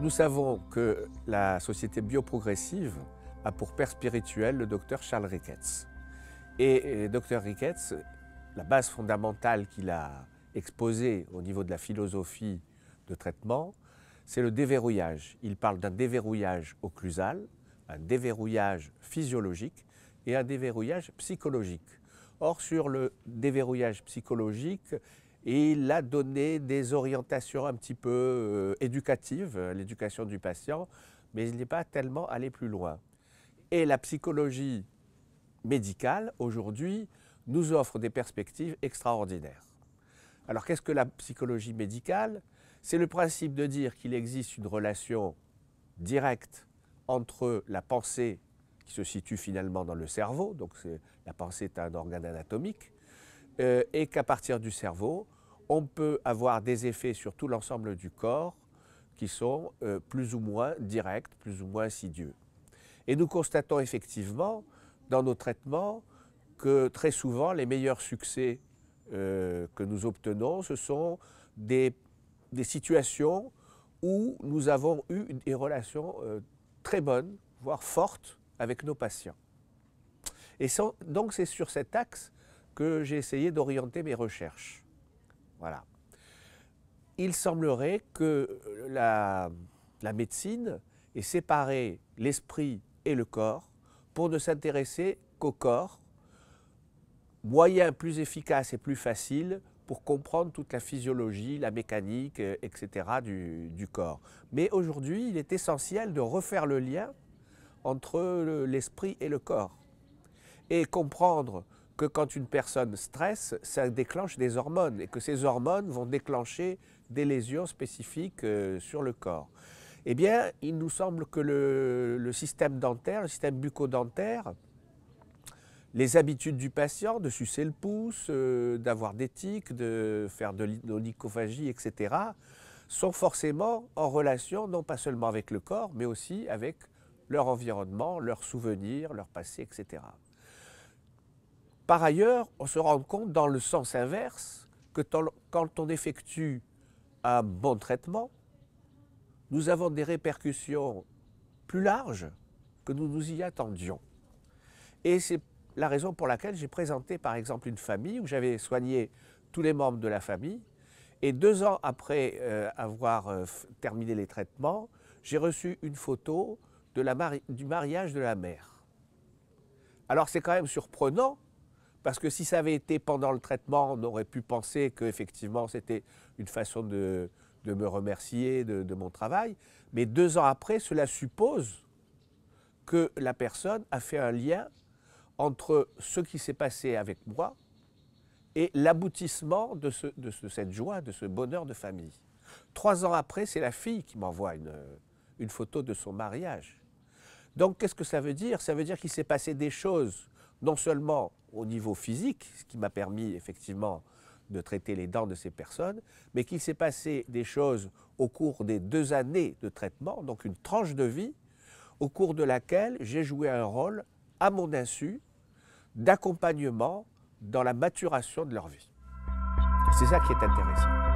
nous savons que la société bioprogressive a pour père spirituel le docteur Charles Ricketts. Et, et docteur Ricketts, la base fondamentale qu'il a exposée au niveau de la philosophie de traitement, c'est le déverrouillage. Il parle d'un déverrouillage occlusal, un déverrouillage physiologique et un déverrouillage psychologique. Or, sur le déverrouillage psychologique, il a donné des orientations un petit peu euh, éducatives, euh, l'éducation du patient, mais il n'est pas tellement allé plus loin. Et la psychologie médicale, aujourd'hui, nous offre des perspectives extraordinaires. Alors qu'est-ce que la psychologie médicale C'est le principe de dire qu'il existe une relation directe entre la pensée qui se situe finalement dans le cerveau, donc la pensée est un organe anatomique, euh, et qu'à partir du cerveau, on peut avoir des effets sur tout l'ensemble du corps qui sont euh, plus ou moins directs, plus ou moins insidieux. Et nous constatons effectivement dans nos traitements que très souvent les meilleurs succès euh, que nous obtenons, ce sont des, situations où nous avons eu des relations très bonnes, voire fortes, avec nos patients. Et donc c'est sur cet axe que j'ai essayé d'orienter mes recherches. Voilà. Il semblerait que la, médecine ait séparé l'esprit et le corps pour ne s'intéresser qu'au corps, moyen plus efficace et plus facile pour comprendre toute la physiologie, la mécanique, euh, etc. du corps. Mais aujourd'hui, il est essentiel de refaire le lien entre l'esprit et le corps et comprendre que quand une personne stresse, ça déclenche des hormones et que ces hormones vont déclencher des lésions spécifiques euh, sur le corps. Eh bien, il nous semble que le, système dentaire, le système buccodentaire, les habitudes du patient, de sucer le pouce, euh, d'avoir des tics, de faire de l'onychophagie, etc., sont forcément en relation non pas seulement avec le corps, mais aussi avec leur environnement, leurs souvenirs, leur passé, etc. Par ailleurs, on se rend compte dans le sens inverse que quand on effectue un bon traitement, nous avons des répercussions plus larges que nous nous y attendions. Et c'est la raison pour laquelle j'ai présenté par exemple une famille où j'avais soigné tous les membres de la famille. Et deux ans après euh, avoir euh, terminé les traitements, j'ai reçu une photo du mariage de la mère. Alors c'est quand même surprenant parce que si ça avait été pendant le traitement, on aurait pu penser qu'effectivement c'était une façon de, me remercier de, mon travail. Mais deux ans après, cela suppose que la personne a fait un lien entre ce qui s'est passé avec moi et l'aboutissement de, cette joie, de ce bonheur de famille. Trois ans après, c'est la fille qui m'envoie une, une photo de son mariage. Donc qu'est-ce que ça veut dire Ça veut dire qu'il s'est passé des choses non seulement au niveau physique, ce qui m'a permis effectivement de traiter les dents de ces personnes, mais qu'il s'est passé des choses au cours des deux années de traitement, donc une tranche de vie, au cours de laquelle j'ai joué un rôle, à mon insu, d'accompagnement dans la maturation de leur vie. C'est ça qui est intéressant.